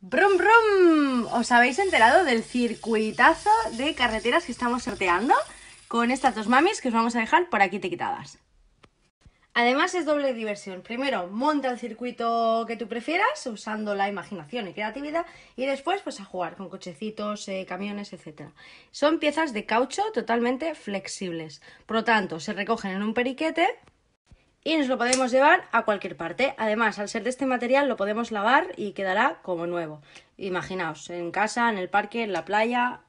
¡Brum, brum! ¿Os habéis enterado del circuitazo de carreteras que estamos sorteando? Con estas dos mamis que os vamos a dejar por aquí te quitadas. Además es doble diversión. Primero, monta el circuito que tú prefieras usando la imaginación y creatividad y después pues a jugar con cochecitos, eh, camiones, etc. Son piezas de caucho totalmente flexibles. Por lo tanto, se recogen en un periquete y nos lo podemos llevar a cualquier parte. Además, al ser de este material lo podemos lavar y quedará como nuevo. Imaginaos, en casa, en el parque, en la playa,